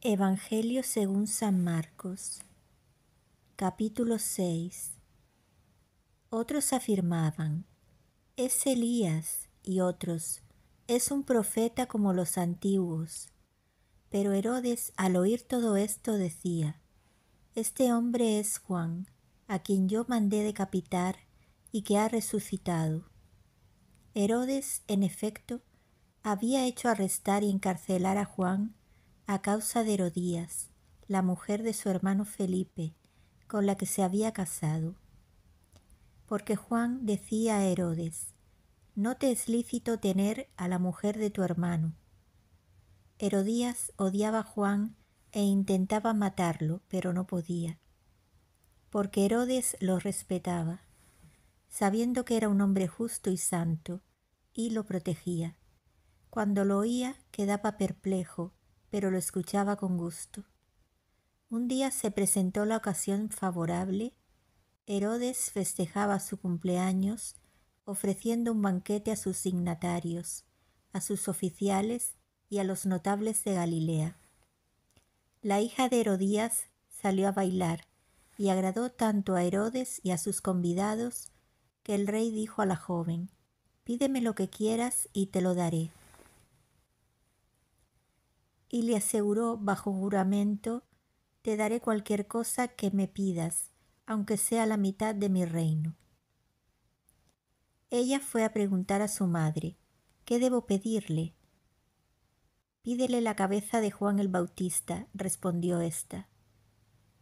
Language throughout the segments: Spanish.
Evangelio según San Marcos, capítulo 6. Otros afirmaban, es Elías y otros, es un profeta como los antiguos. Pero Herodes al oír todo esto decía, Este hombre es Juan, a quien yo mandé decapitar y que ha resucitado. Herodes, en efecto, había hecho arrestar y encarcelar a Juan a causa de Herodías, la mujer de su hermano Felipe, con la que se había casado. Porque Juan decía a Herodes, No te es lícito tener a la mujer de tu hermano. Herodías odiaba a Juan e intentaba matarlo, pero no podía, porque Herodes lo respetaba, sabiendo que era un hombre justo y santo, y lo protegía. Cuando lo oía quedaba perplejo pero lo escuchaba con gusto. Un día se presentó la ocasión favorable. Herodes festejaba su cumpleaños ofreciendo un banquete a sus signatarios, a sus oficiales y a los notables de Galilea. La hija de Herodías salió a bailar y agradó tanto a Herodes y a sus convidados que el rey dijo a la joven, Pídeme lo que quieras y te lo daré y le aseguró bajo juramento, Te daré cualquier cosa que me pidas, aunque sea la mitad de mi reino. Ella fue a preguntar a su madre, ¿qué debo pedirle? Pídele la cabeza de Juan el Bautista, respondió ésta.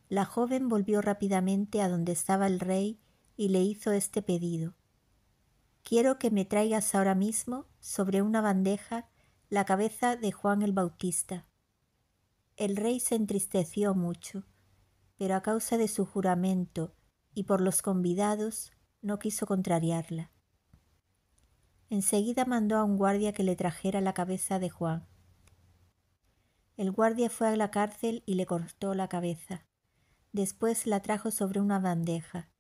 La joven volvió rápidamente a donde estaba el rey y le hizo este pedido. Quiero que me traigas ahora mismo, sobre una bandeja, la cabeza de Juan el Bautista. El rey se entristeció mucho, pero a causa de su juramento y por los convidados no quiso contrariarla. Enseguida mandó a un guardia que le trajera la cabeza de Juan. El guardia fue a la cárcel y le cortó la cabeza. Después la trajo sobre una bandeja.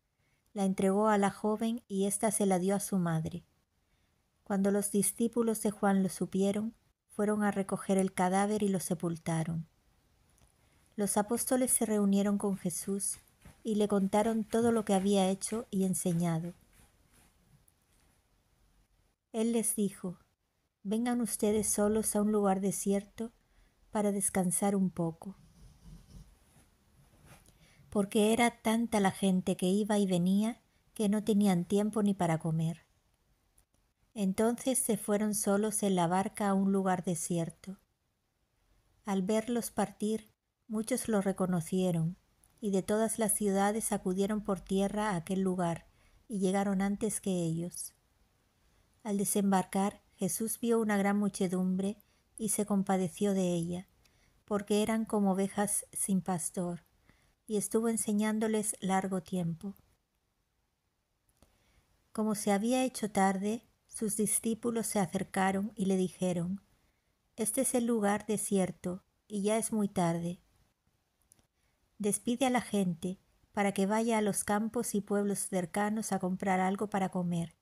La entregó a la joven y ésta se la dio a su madre. Cuando los discípulos de Juan lo supieron, fueron a recoger el cadáver y lo sepultaron. Los apóstoles se reunieron con Jesús y le contaron todo lo que había hecho y enseñado. Él les dijo, vengan ustedes solos a un lugar desierto para descansar un poco. Porque era tanta la gente que iba y venía que no tenían tiempo ni para comer. Entonces se fueron solos en la barca a un lugar desierto. Al verlos partir, muchos los reconocieron, y de todas las ciudades acudieron por tierra a aquel lugar, y llegaron antes que ellos. Al desembarcar, Jesús vio una gran muchedumbre y se compadeció de ella, porque eran como ovejas sin pastor, y estuvo enseñándoles largo tiempo. Como se había hecho tarde, sus discípulos se acercaron y le dijeron, Este es el lugar desierto, y ya es muy tarde. Despide a la gente, para que vaya a los campos y pueblos cercanos a comprar algo para comer.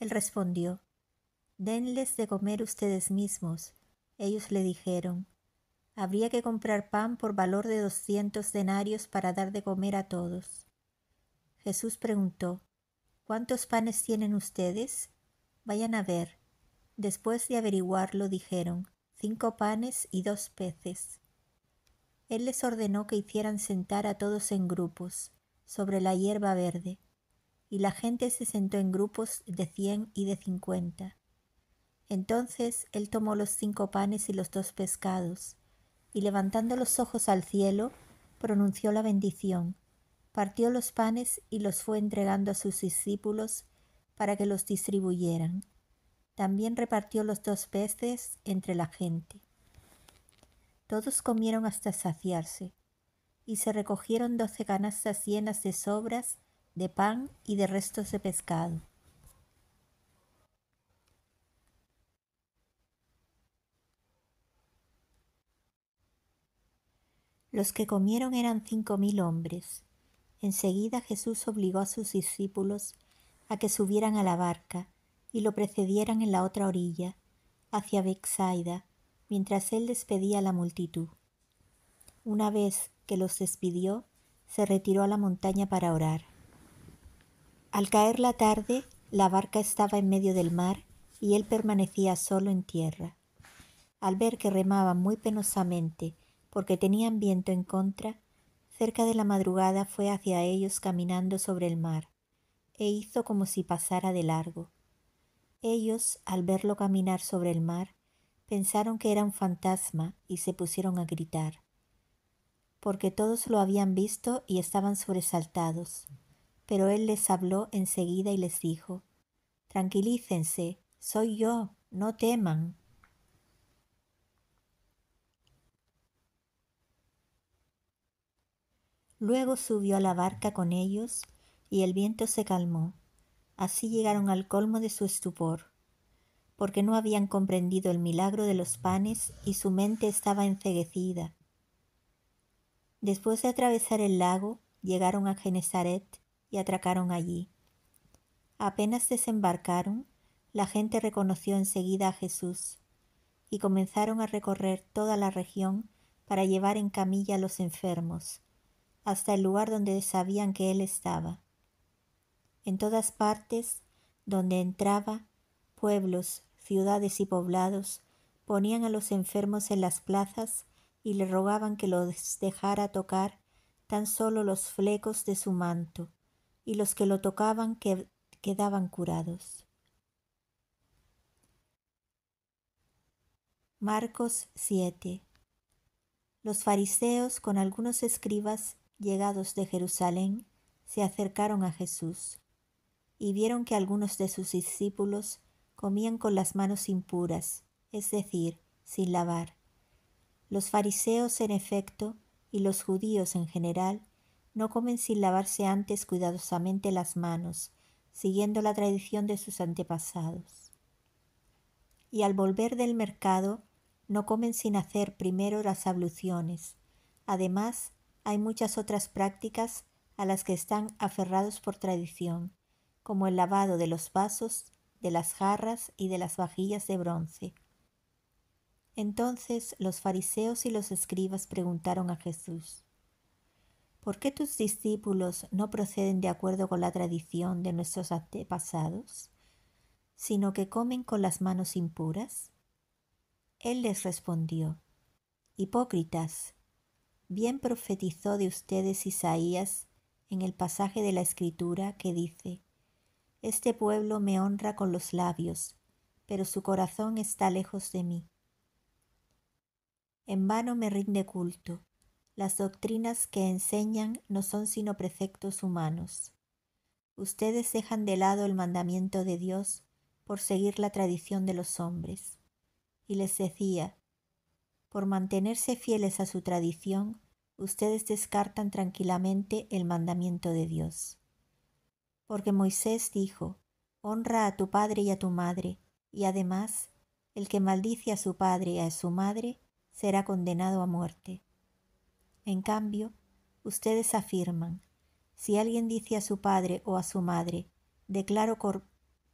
Él respondió, Denles de comer ustedes mismos. Ellos le dijeron, Habría que comprar pan por valor de doscientos denarios para dar de comer a todos. Jesús preguntó, ¿Cuántos panes tienen ustedes? Vayan a ver. Después de averiguarlo dijeron, cinco panes y dos peces. Él les ordenó que hicieran sentar a todos en grupos, sobre la hierba verde, y la gente se sentó en grupos de cien y de cincuenta. Entonces él tomó los cinco panes y los dos pescados, y levantando los ojos al cielo, pronunció la bendición, partió los panes y los fue entregando a sus discípulos para que los distribuyeran. También repartió los dos peces entre la gente. Todos comieron hasta saciarse, y se recogieron doce canastas llenas de sobras, de pan y de restos de pescado. Los que comieron eran cinco mil hombres. Enseguida Jesús obligó a sus discípulos a que subieran a la barca y lo precedieran en la otra orilla, hacia Bexaida, mientras él despedía a la multitud. Una vez que los despidió, se retiró a la montaña para orar. Al caer la tarde, la barca estaba en medio del mar y él permanecía solo en tierra. Al ver que remaba muy penosamente porque tenían viento en contra, cerca de la madrugada fue hacia ellos caminando sobre el mar e hizo como si pasara de largo. Ellos, al verlo caminar sobre el mar, pensaron que era un fantasma y se pusieron a gritar, porque todos lo habían visto y estaban sobresaltados. Pero él les habló enseguida y les dijo, Tranquilícense, soy yo, no teman. Luego subió a la barca con ellos y el viento se calmó. Así llegaron al colmo de su estupor, porque no habían comprendido el milagro de los panes y su mente estaba enceguecida. Después de atravesar el lago, llegaron a Genezaret y atracaron allí. Apenas desembarcaron, la gente reconoció enseguida a Jesús y comenzaron a recorrer toda la región para llevar en camilla a los enfermos, hasta el lugar donde sabían que él estaba en todas partes donde entraba, pueblos, ciudades y poblados, ponían a los enfermos en las plazas y le rogaban que los dejara tocar tan solo los flecos de su manto, y los que lo tocaban quedaban curados. Marcos 7 Los fariseos con algunos escribas llegados de Jerusalén se acercaron a Jesús y vieron que algunos de sus discípulos comían con las manos impuras, es decir, sin lavar. Los fariseos, en efecto, y los judíos en general, no comen sin lavarse antes cuidadosamente las manos, siguiendo la tradición de sus antepasados. Y al volver del mercado, no comen sin hacer primero las abluciones. Además, hay muchas otras prácticas a las que están aferrados por tradición como el lavado de los vasos, de las jarras y de las vajillas de bronce. Entonces los fariseos y los escribas preguntaron a Jesús, ¿por qué tus discípulos no proceden de acuerdo con la tradición de nuestros antepasados, sino que comen con las manos impuras? Él les respondió, Hipócritas, bien profetizó de ustedes Isaías en el pasaje de la Escritura que dice, este pueblo me honra con los labios, pero su corazón está lejos de mí. En vano me rinde culto. Las doctrinas que enseñan no son sino preceptos humanos. Ustedes dejan de lado el mandamiento de Dios por seguir la tradición de los hombres. Y les decía, por mantenerse fieles a su tradición, ustedes descartan tranquilamente el mandamiento de Dios porque Moisés dijo, Honra a tu padre y a tu madre, y además, el que maldice a su padre y a su madre será condenado a muerte. En cambio, ustedes afirman, si alguien dice a su padre o a su madre, declaro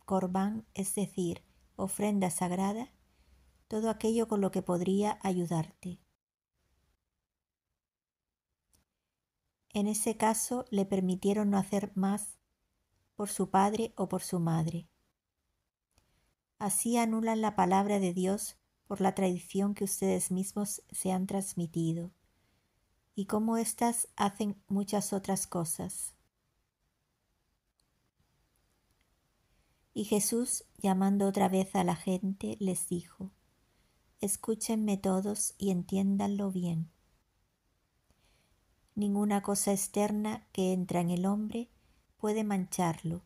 corban, es decir, ofrenda sagrada, todo aquello con lo que podría ayudarte. En ese caso le permitieron no hacer más por su padre o por su madre. Así anulan la palabra de Dios por la tradición que ustedes mismos se han transmitido, y como éstas hacen muchas otras cosas. Y Jesús, llamando otra vez a la gente, les dijo, Escúchenme todos y entiéndanlo bien. Ninguna cosa externa que entra en el hombre puede mancharlo.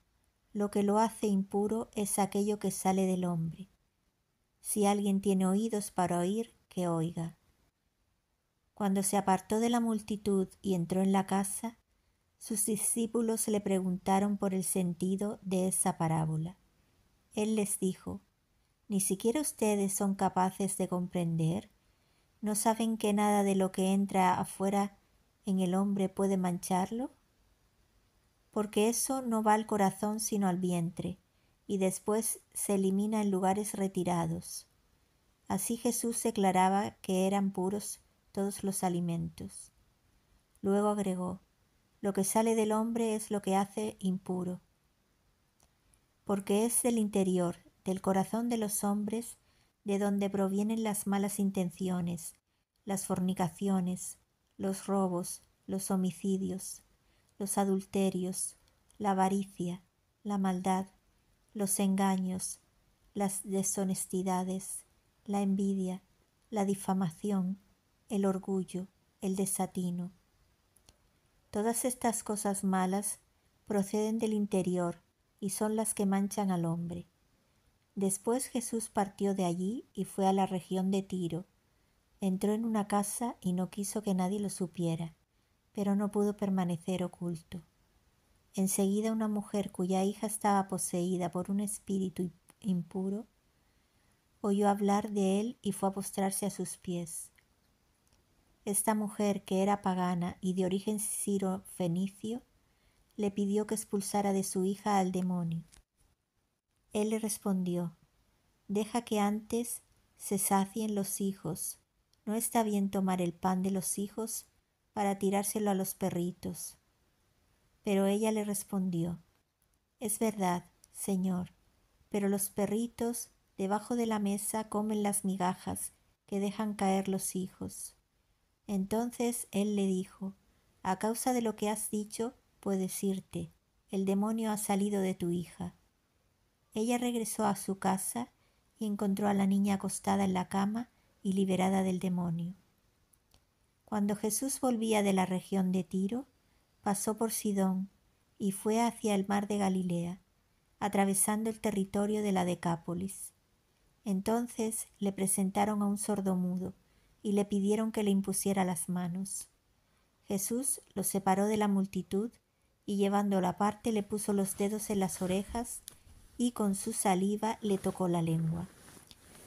Lo que lo hace impuro es aquello que sale del hombre. Si alguien tiene oídos para oír, que oiga. Cuando se apartó de la multitud y entró en la casa, sus discípulos le preguntaron por el sentido de esa parábola. Él les dijo, ¿Ni siquiera ustedes son capaces de comprender? ¿No saben que nada de lo que entra afuera en el hombre puede mancharlo? porque eso no va al corazón sino al vientre, y después se elimina en lugares retirados. Así Jesús declaraba que eran puros todos los alimentos. Luego agregó, lo que sale del hombre es lo que hace impuro, porque es del interior, del corazón de los hombres, de donde provienen las malas intenciones, las fornicaciones, los robos, los homicidios, los adulterios, la avaricia, la maldad, los engaños, las deshonestidades, la envidia, la difamación, el orgullo, el desatino. Todas estas cosas malas proceden del interior y son las que manchan al hombre. Después Jesús partió de allí y fue a la región de Tiro. Entró en una casa y no quiso que nadie lo supiera pero no pudo permanecer oculto. Enseguida una mujer cuya hija estaba poseída por un espíritu impuro oyó hablar de él y fue a postrarse a sus pies. Esta mujer, que era pagana y de origen siro-fenicio, le pidió que expulsara de su hija al demonio. Él le respondió, Deja que antes se sacien los hijos. No está bien tomar el pan de los hijos para tirárselo a los perritos. Pero ella le respondió, Es verdad, Señor, pero los perritos debajo de la mesa comen las migajas que dejan caer los hijos. Entonces él le dijo, A causa de lo que has dicho, puedes irte, el demonio ha salido de tu hija. Ella regresó a su casa y encontró a la niña acostada en la cama y liberada del demonio. Cuando Jesús volvía de la región de Tiro, pasó por Sidón y fue hacia el mar de Galilea, atravesando el territorio de la Decápolis. Entonces le presentaron a un sordomudo y le pidieron que le impusiera las manos. Jesús lo separó de la multitud y llevándolo aparte le puso los dedos en las orejas y con su saliva le tocó la lengua.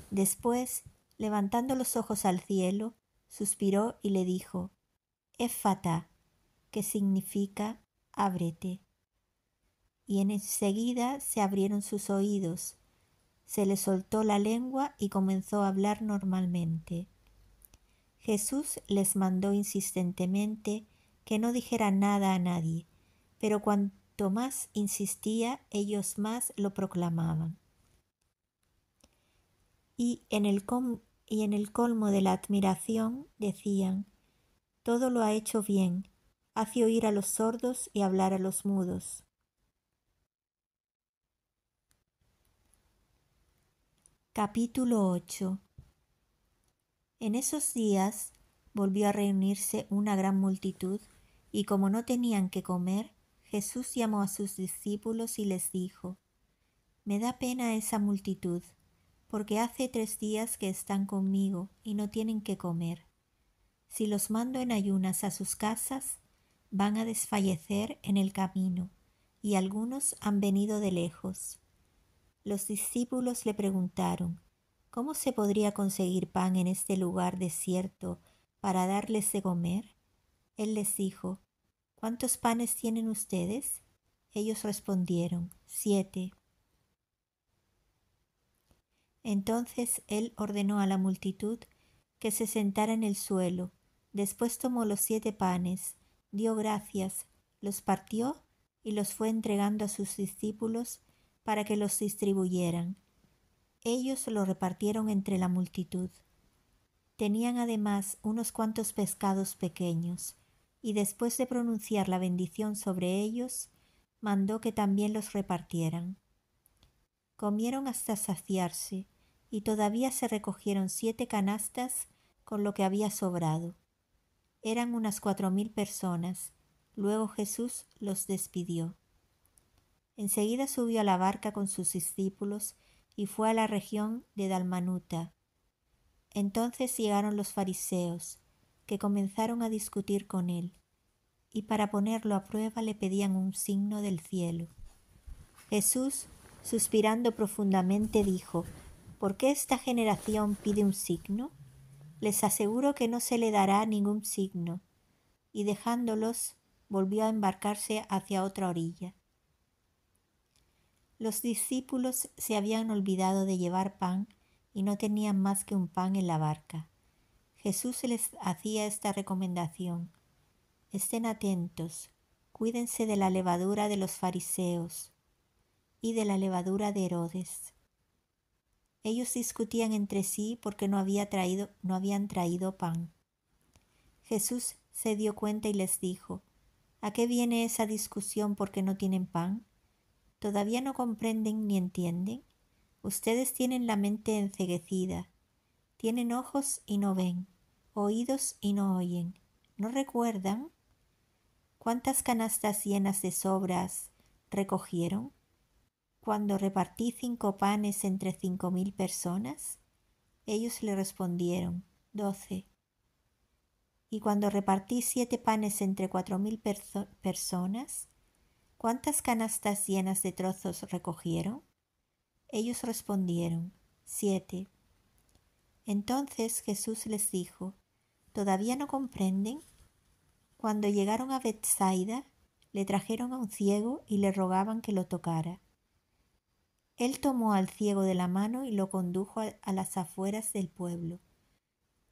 Después, levantando los ojos al cielo, suspiró y le dijo, Efata, que significa ábrete. Y enseguida se abrieron sus oídos, se le soltó la lengua y comenzó a hablar normalmente. Jesús les mandó insistentemente que no dijera nada a nadie, pero cuanto más insistía, ellos más lo proclamaban. Y en el, com y en el colmo de la admiración decían, Todo lo ha hecho bien, hace oír a los sordos y hablar a los mudos. Capítulo 8 En esos días volvió a reunirse una gran multitud, y como no tenían que comer, Jesús llamó a sus discípulos y les dijo, Me da pena esa multitud porque hace tres días que están conmigo y no tienen que comer. Si los mando en ayunas a sus casas, van a desfallecer en el camino, y algunos han venido de lejos. Los discípulos le preguntaron, ¿cómo se podría conseguir pan en este lugar desierto para darles de comer? Él les dijo, ¿cuántos panes tienen ustedes? Ellos respondieron, siete. Entonces él ordenó a la multitud que se sentara en el suelo. Después tomó los siete panes, dio gracias, los partió y los fue entregando a sus discípulos para que los distribuyeran. Ellos lo repartieron entre la multitud. Tenían además unos cuantos pescados pequeños, y después de pronunciar la bendición sobre ellos, mandó que también los repartieran. Comieron hasta saciarse, y todavía se recogieron siete canastas con lo que había sobrado. Eran unas cuatro mil personas. Luego Jesús los despidió. Enseguida subió a la barca con sus discípulos y fue a la región de Dalmanuta. Entonces llegaron los fariseos, que comenzaron a discutir con él, y para ponerlo a prueba le pedían un signo del cielo. Jesús, suspirando profundamente, dijo, ¿Por qué esta generación pide un signo? Les aseguro que no se le dará ningún signo. Y dejándolos, volvió a embarcarse hacia otra orilla. Los discípulos se habían olvidado de llevar pan y no tenían más que un pan en la barca. Jesús les hacía esta recomendación. Estén atentos, cuídense de la levadura de los fariseos y de la levadura de Herodes. Ellos discutían entre sí porque no, había traído, no habían traído pan. Jesús se dio cuenta y les dijo, ¿A qué viene esa discusión porque no tienen pan? ¿Todavía no comprenden ni entienden? Ustedes tienen la mente enceguecida, tienen ojos y no ven, oídos y no oyen, ¿no recuerdan? ¿Cuántas canastas llenas de sobras recogieron? cuando repartí cinco panes entre cinco mil personas? Ellos le respondieron, doce. Y cuando repartí siete panes entre cuatro mil personas, ¿cuántas canastas llenas de trozos recogieron? Ellos respondieron, siete. Entonces Jesús les dijo, ¿todavía no comprenden? Cuando llegaron a Bethsaida, le trajeron a un ciego y le rogaban que lo tocara. Él tomó al ciego de la mano y lo condujo a las afueras del pueblo.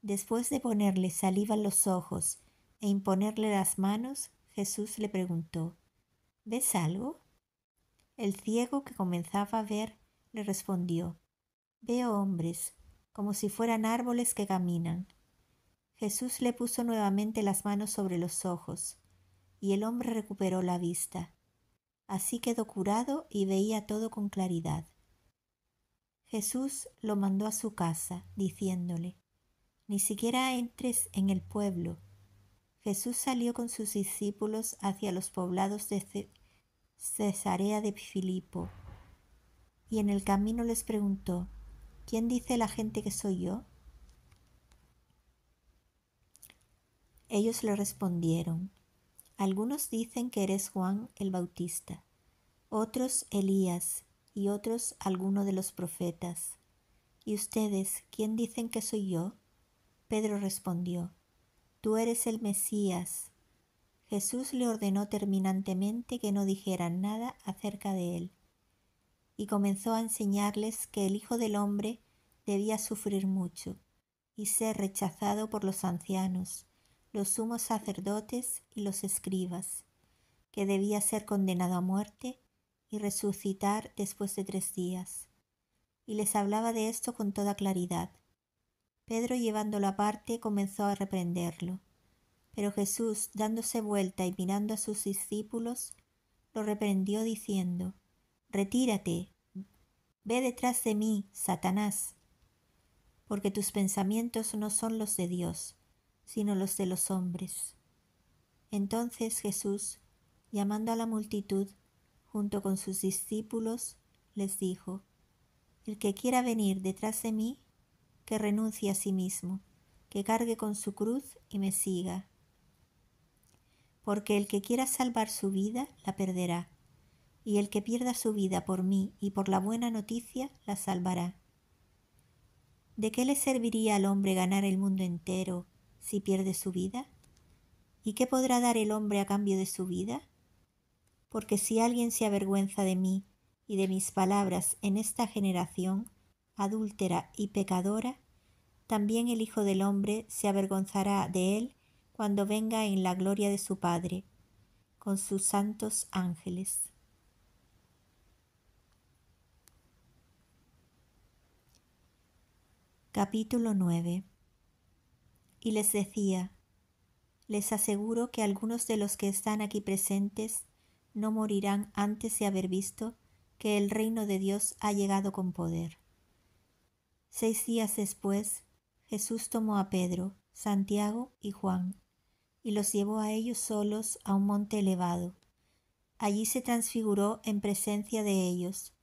Después de ponerle saliva en los ojos e imponerle las manos, Jesús le preguntó, ¿Ves algo? El ciego que comenzaba a ver le respondió, Veo hombres, como si fueran árboles que caminan. Jesús le puso nuevamente las manos sobre los ojos, y el hombre recuperó la vista Así quedó curado y veía todo con claridad. Jesús lo mandó a su casa, diciéndole, Ni siquiera entres en el pueblo. Jesús salió con sus discípulos hacia los poblados de Cesarea de Filipo, y en el camino les preguntó, ¿quién dice la gente que soy yo? Ellos le respondieron, algunos dicen que eres Juan el Bautista, otros Elías y otros alguno de los profetas. ¿Y ustedes quién dicen que soy yo? Pedro respondió, Tú eres el Mesías. Jesús le ordenó terminantemente que no dijeran nada acerca de él, y comenzó a enseñarles que el Hijo del Hombre debía sufrir mucho y ser rechazado por los ancianos, los sumos sacerdotes y los escribas, que debía ser condenado a muerte y resucitar después de tres días. Y les hablaba de esto con toda claridad. Pedro, llevándolo aparte, comenzó a reprenderlo. Pero Jesús, dándose vuelta y mirando a sus discípulos, lo reprendió diciendo, Retírate, ve detrás de mí, Satanás, porque tus pensamientos no son los de Dios, sino los de los hombres. Entonces Jesús, llamando a la multitud, junto con sus discípulos, les dijo, El que quiera venir detrás de mí, que renuncie a sí mismo, que cargue con su cruz y me siga. Porque el que quiera salvar su vida, la perderá, y el que pierda su vida por mí y por la buena noticia, la salvará. ¿De qué le serviría al hombre ganar el mundo entero si pierde su vida? ¿Y qué podrá dar el hombre a cambio de su vida? Porque si alguien se avergüenza de mí y de mis palabras en esta generación, adúltera y pecadora, también el Hijo del Hombre se avergonzará de él cuando venga en la gloria de su Padre, con sus santos ángeles. Capítulo 9 y les decía, les aseguro que algunos de los que están aquí presentes no morirán antes de haber visto que el reino de Dios ha llegado con poder. Seis días después, Jesús tomó a Pedro, Santiago y Juan, y los llevó a ellos solos a un monte elevado. Allí se transfiguró en presencia de ellos.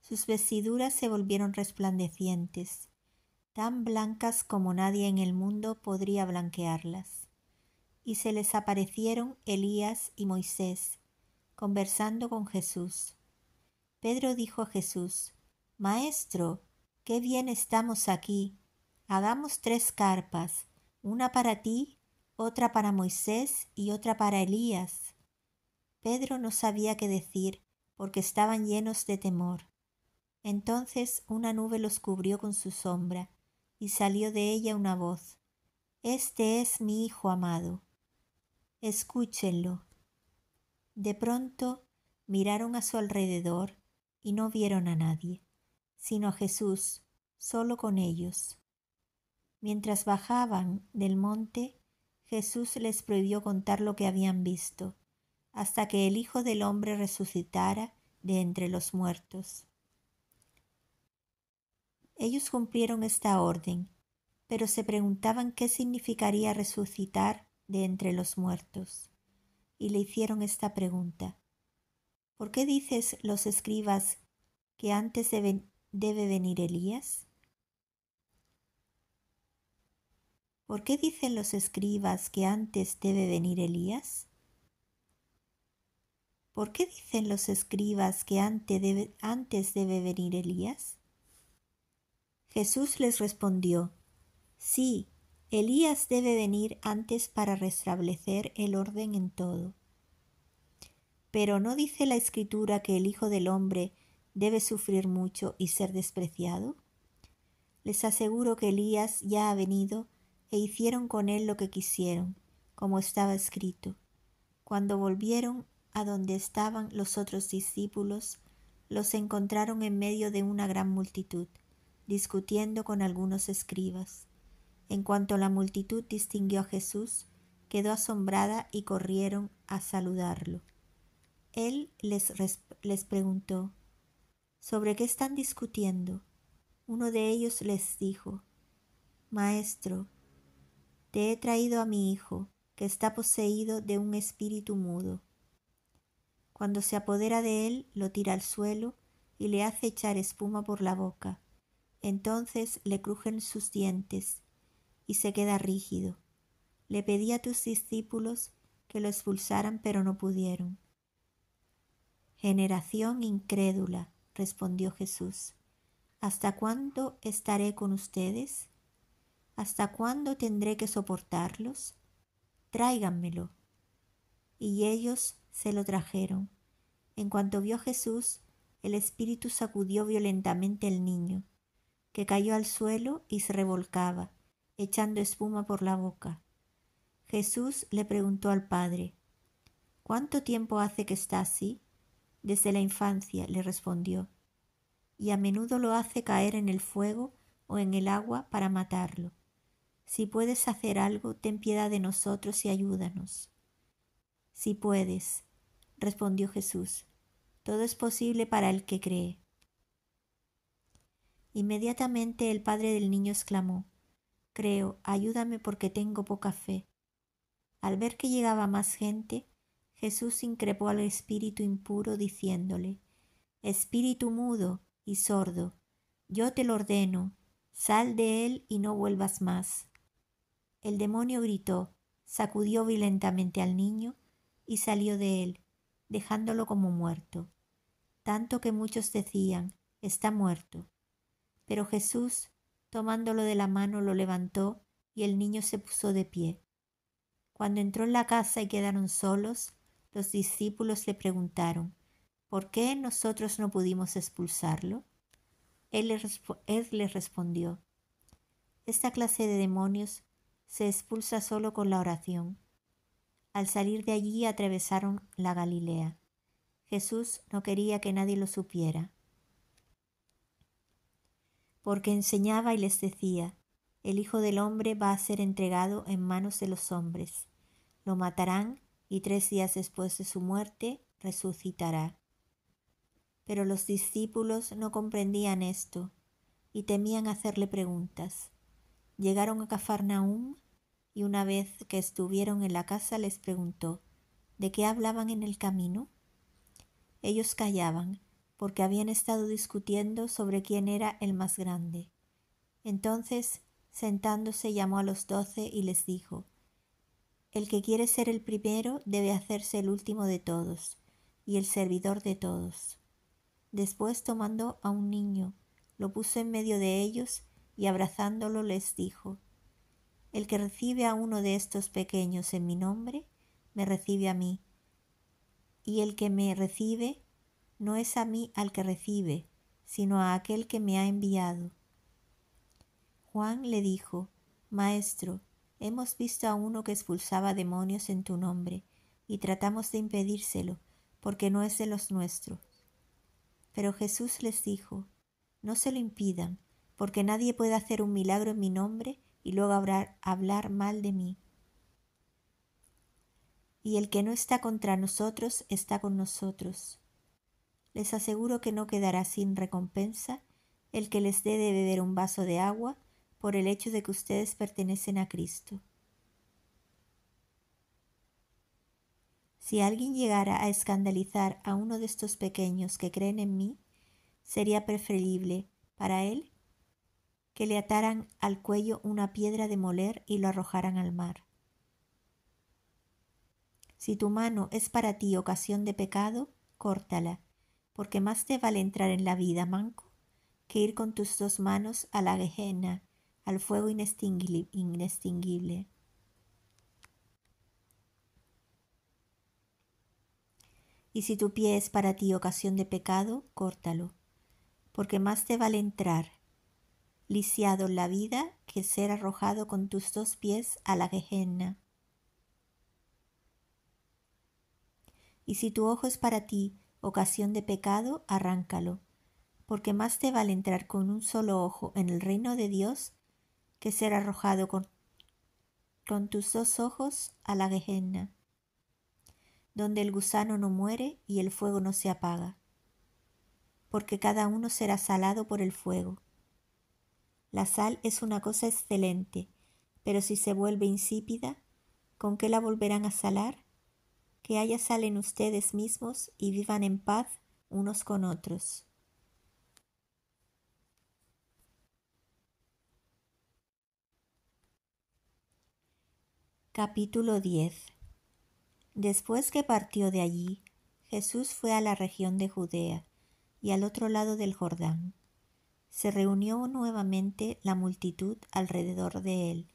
Sus vestiduras se volvieron resplandecientes tan blancas como nadie en el mundo podría blanquearlas. Y se les aparecieron Elías y Moisés, conversando con Jesús. Pedro dijo a Jesús, Maestro, qué bien estamos aquí. Hagamos tres carpas, una para ti, otra para Moisés y otra para Elías. Pedro no sabía qué decir, porque estaban llenos de temor. Entonces una nube los cubrió con su sombra, y salió de ella una voz. Este es mi Hijo amado. Escúchenlo. De pronto miraron a su alrededor y no vieron a nadie, sino a Jesús, solo con ellos. Mientras bajaban del monte, Jesús les prohibió contar lo que habían visto, hasta que el Hijo del Hombre resucitara de entre los muertos. Ellos cumplieron esta orden, pero se preguntaban qué significaría resucitar de entre los muertos. Y le hicieron esta pregunta. ¿Por qué dices los escribas que antes debe, venir Elías? ¿Por qué dicen los escribas que antes debe venir Elías? ¿Por qué dicen los escribas que antes debe venir Elías? Jesús les respondió, Sí, Elías debe venir antes para restablecer el orden en todo. Pero ¿no dice la escritura que el Hijo del Hombre debe sufrir mucho y ser despreciado? Les aseguro que Elías ya ha venido e hicieron con él lo que quisieron, como estaba escrito. Cuando volvieron a donde estaban los otros discípulos, los encontraron en medio de una gran multitud discutiendo con algunos escribas. En cuanto la multitud distinguió a Jesús, quedó asombrada y corrieron a saludarlo. Él les, les preguntó, ¿sobre qué están discutiendo? Uno de ellos les dijo, Maestro, te he traído a mi hijo, que está poseído de un espíritu mudo. Cuando se apodera de él, lo tira al suelo y le hace echar espuma por la boca. Entonces le crujen sus dientes y se queda rígido. Le pedí a tus discípulos que lo expulsaran, pero no pudieron. Generación incrédula, respondió Jesús, ¿hasta cuándo estaré con ustedes? ¿Hasta cuándo tendré que soportarlos? Tráiganmelo. Y ellos se lo trajeron. En cuanto vio Jesús, el espíritu sacudió violentamente al niño que cayó al suelo y se revolcaba, echando espuma por la boca. Jesús le preguntó al padre, ¿Cuánto tiempo hace que está así? Desde la infancia, le respondió, y a menudo lo hace caer en el fuego o en el agua para matarlo. Si puedes hacer algo, ten piedad de nosotros y ayúdanos. Si puedes, respondió Jesús, todo es posible para el que cree. Inmediatamente el padre del niño exclamó Creo, ayúdame porque tengo poca fe. Al ver que llegaba más gente, Jesús increpó al espíritu impuro diciéndole Espíritu mudo y sordo, yo te lo ordeno, sal de él y no vuelvas más. El demonio gritó, sacudió violentamente al niño y salió de él, dejándolo como muerto, tanto que muchos decían, está muerto. Pero Jesús, tomándolo de la mano, lo levantó y el niño se puso de pie. Cuando entró en la casa y quedaron solos, los discípulos le preguntaron, ¿por qué nosotros no pudimos expulsarlo? Él les, respondió, esta clase de demonios se expulsa solo con la oración. Al salir de allí atravesaron la Galilea. Jesús no quería que nadie lo supiera porque enseñaba y les decía, el Hijo del Hombre va a ser entregado en manos de los hombres, lo matarán y tres días después de su muerte resucitará. Pero los discípulos no comprendían esto y temían hacerle preguntas. Llegaron a Cafarnaúm y una vez que estuvieron en la casa les preguntó, ¿de qué hablaban en el camino? Ellos callaban, porque habían estado discutiendo sobre quién era el más grande. Entonces, sentándose, llamó a los doce y les dijo, El que quiere ser el primero debe hacerse el último de todos, y el servidor de todos. Después, tomando a un niño, lo puso en medio de ellos, y abrazándolo les dijo, El que recibe a uno de estos pequeños en mi nombre, me recibe a mí, y el que me recibe, no es a mí al que recibe, sino a aquel que me ha enviado. Juan le dijo, Maestro, hemos visto a uno que expulsaba demonios en tu nombre, y tratamos de impedírselo, porque no es de los nuestros. Pero Jesús les dijo, No se lo impidan, porque nadie puede hacer un milagro en mi nombre y luego hablar, mal de mí. Y el que no está contra nosotros está con nosotros les aseguro que no quedará sin recompensa el que les dé de beber un vaso de agua por el hecho de que ustedes pertenecen a Cristo. Si alguien llegara a escandalizar a uno de estos pequeños que creen en mí, sería preferible para él que le ataran al cuello una piedra de moler y lo arrojaran al mar. Si tu mano es para ti ocasión de pecado, córtala porque más te vale entrar en la vida, manco, que ir con tus dos manos a la gehenna, al fuego inextinguible. Y si tu pie es para ti ocasión de pecado, córtalo, porque más te vale entrar lisiado en la vida que ser arrojado con tus dos pies a la gehenna. Y si tu ojo es para ti ocasión de pecado, arráncalo, porque más te vale entrar con un solo ojo en el reino de Dios que ser arrojado con, tus dos ojos a la gehenna, donde el gusano no muere y el fuego no se apaga, porque cada uno será salado por el fuego. La sal es una cosa excelente, pero si se vuelve insípida, ¿con qué la volverán a salar? que haya salen ustedes mismos y vivan en paz unos con otros. Capítulo 10 Después que partió de allí, Jesús fue a la región de Judea y al otro lado del Jordán. Se reunió nuevamente la multitud alrededor de él,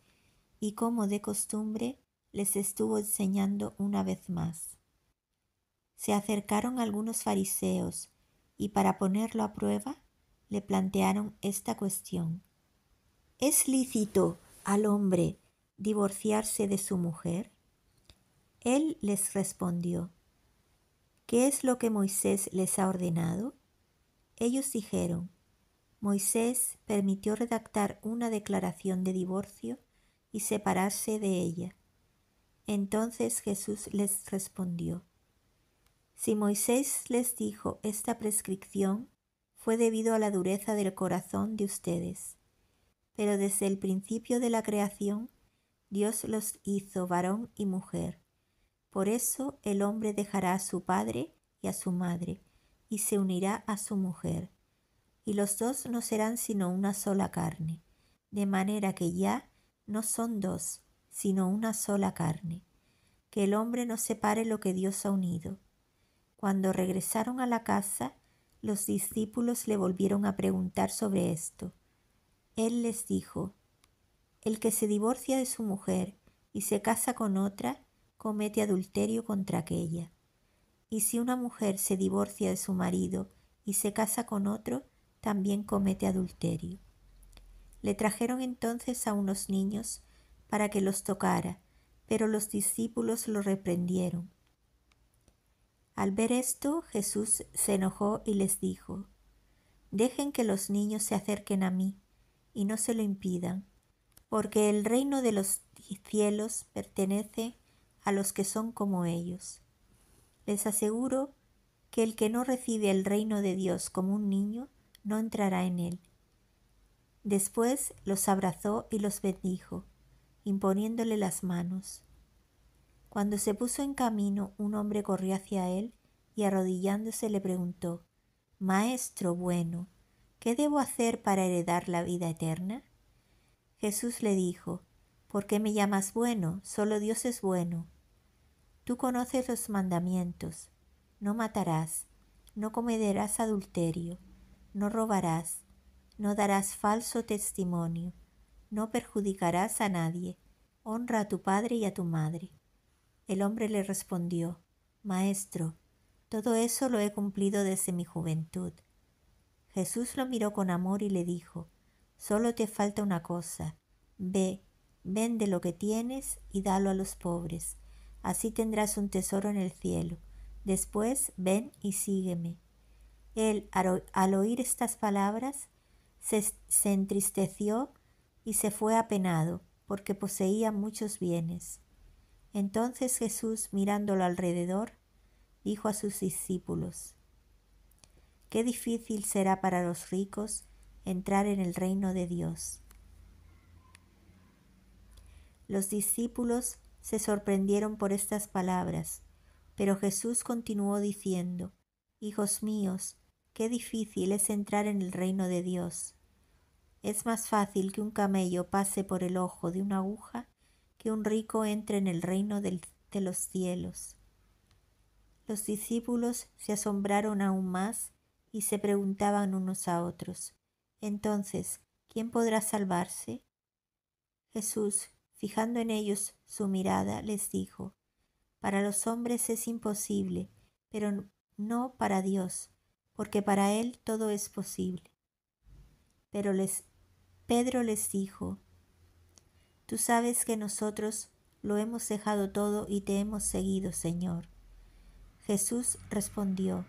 y como de costumbre les estuvo enseñando una vez más. Se acercaron algunos fariseos y para ponerlo a prueba le plantearon esta cuestión. ¿Es lícito al hombre divorciarse de su mujer? Él les respondió, ¿qué es lo que Moisés les ha ordenado? Ellos dijeron, Moisés permitió redactar una declaración de divorcio y separarse de ella. Entonces Jesús les respondió, Si Moisés les dijo esta prescripción, fue debido a la dureza del corazón de ustedes. Pero desde el principio de la creación, Dios los hizo varón y mujer. Por eso el hombre dejará a su padre y a su madre, y se unirá a su mujer, y los dos no serán sino una sola carne, de manera que ya no son dos, sino una sola carne. Que el hombre no separe lo que Dios ha unido. Cuando regresaron a la casa, los discípulos le volvieron a preguntar sobre esto. Él les dijo, El que se divorcia de su mujer y se casa con otra, comete adulterio contra aquella. Y si una mujer se divorcia de su marido y se casa con otro, también comete adulterio. Le trajeron entonces a unos niños para que los tocara, pero los discípulos lo reprendieron. Al ver esto, Jesús se enojó y les dijo, Dejen que los niños se acerquen a mí, y no se lo impidan, porque el reino de los cielos pertenece a los que son como ellos. Les aseguro que el que no recibe el reino de Dios como un niño, no entrará en él. Después los abrazó y los bendijo imponiéndole las manos. Cuando se puso en camino, un hombre corrió hacia él y arrodillándose le preguntó, Maestro bueno, ¿qué debo hacer para heredar la vida eterna? Jesús le dijo, ¿Por qué me llamas bueno? Solo Dios es bueno. Tú conoces los mandamientos. No matarás, no cometerás adulterio, no robarás, no darás falso testimonio no perjudicarás a nadie, honra a tu padre y a tu madre. El hombre le respondió, Maestro, todo eso lo he cumplido desde mi juventud. Jesús lo miró con amor y le dijo, Solo te falta una cosa, ve, vende lo que tienes y dalo a los pobres, así tendrás un tesoro en el cielo. Después ven y sígueme. Él, al oír estas palabras, se, se entristeció y se fue apenado, porque poseía muchos bienes. Entonces Jesús, mirándolo alrededor, dijo a sus discípulos, Qué difícil será para los ricos entrar en el reino de Dios. Los discípulos se sorprendieron por estas palabras, pero Jesús continuó diciendo, Hijos míos, qué difícil es entrar en el reino de Dios. Es más fácil que un camello pase por el ojo de una aguja que un rico entre en el reino de los cielos. Los discípulos se asombraron aún más y se preguntaban unos a otros, entonces, ¿quién podrá salvarse? Jesús, fijando en ellos su mirada, les dijo, Para los hombres es imposible, pero no para Dios, porque para Él todo es posible. Pero les Pedro les dijo, Tú sabes que nosotros lo hemos dejado todo y te hemos seguido, Señor. Jesús respondió,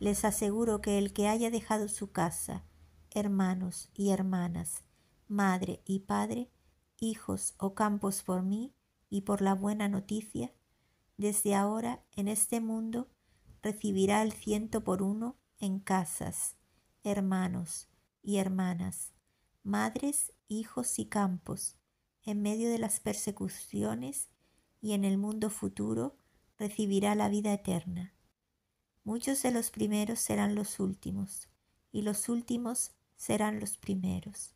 Les aseguro que el que haya dejado su casa, hermanos y hermanas, madre y padre, hijos o campos por mí y por la buena noticia, desde ahora en este mundo recibirá el ciento por uno en casas, hermanos y hermanas madres, hijos y campos, en medio de las persecuciones y en el mundo futuro recibirá la vida eterna. Muchos de los primeros serán los últimos, y los últimos serán los primeros.